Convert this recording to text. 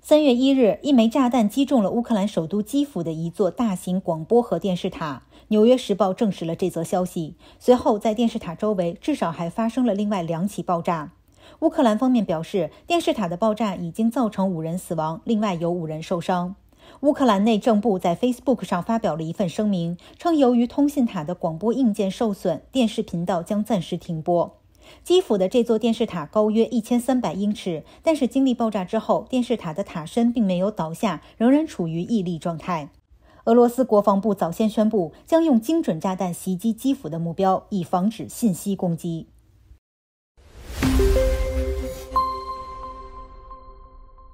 三月一日，一枚炸弹击中了乌克兰首都基辅的一座大型广播和电视塔。《纽约时报》证实了这则消息。随后，在电视塔周围至少还发生了另外两起爆炸。乌克兰方面表示，电视塔的爆炸已经造成五人死亡，另外有五人受伤。乌克兰内政部在 Facebook 上发表了一份声明，称由于通信塔的广播硬件受损，电视频道将暂时停播。基辅的这座电视塔高约一千三百英尺，但是经历爆炸之后，电视塔的塔身并没有倒下，仍然处于屹立状态。俄罗斯国防部早先宣布，将用精准炸弹袭击基辅的目标，以防止信息攻击。